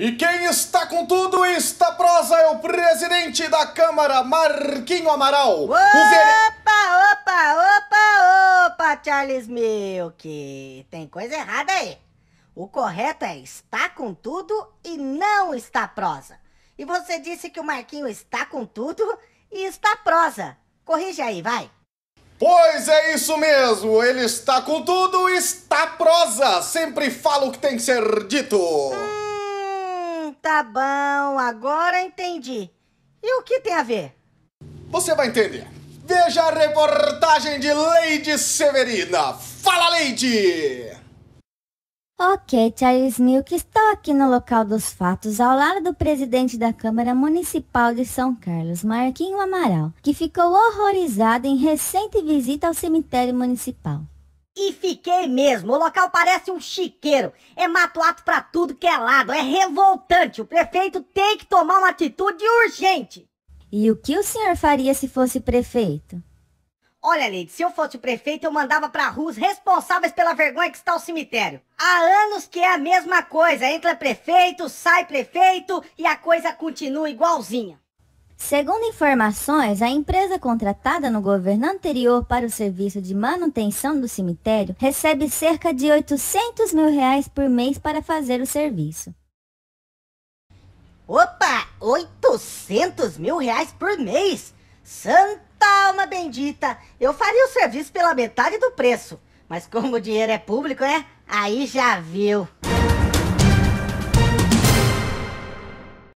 E quem está com tudo está prosa é o presidente da Câmara, Marquinho Amaral. Opa, vere... opa, opa, opa, Charles Milk. Tem coisa errada aí. O correto é está com tudo e não está prosa. E você disse que o Marquinho está com tudo e está prosa. Corrige aí, vai. Pois é isso mesmo, ele está com tudo, está prosa. Sempre fala o que tem que ser dito. Hum tá bom, agora entendi. E o que tem a ver? Você vai entender. Veja a reportagem de Lady Severina. Fala, Lady! Ok, Charles Milk, estou aqui no local dos fatos, ao lado do presidente da Câmara Municipal de São Carlos, Marquinho Amaral, que ficou horrorizado em recente visita ao cemitério municipal. E fiquei mesmo. O local parece um chiqueiro. É mato ato pra tudo que é lado. É revoltante. O prefeito tem que tomar uma atitude urgente. E o que o senhor faria se fosse prefeito? Olha, Leide, se eu fosse o prefeito, eu mandava pra rua os responsáveis pela vergonha que está o cemitério. Há anos que é a mesma coisa. Entra prefeito, sai prefeito e a coisa continua igualzinha. Segundo informações, a empresa contratada no governo anterior para o serviço de manutenção do cemitério recebe cerca de 800 mil reais por mês para fazer o serviço. Opa, 800 mil reais por mês? Santa alma bendita! Eu faria o serviço pela metade do preço, mas como o dinheiro é público, é? Aí já viu.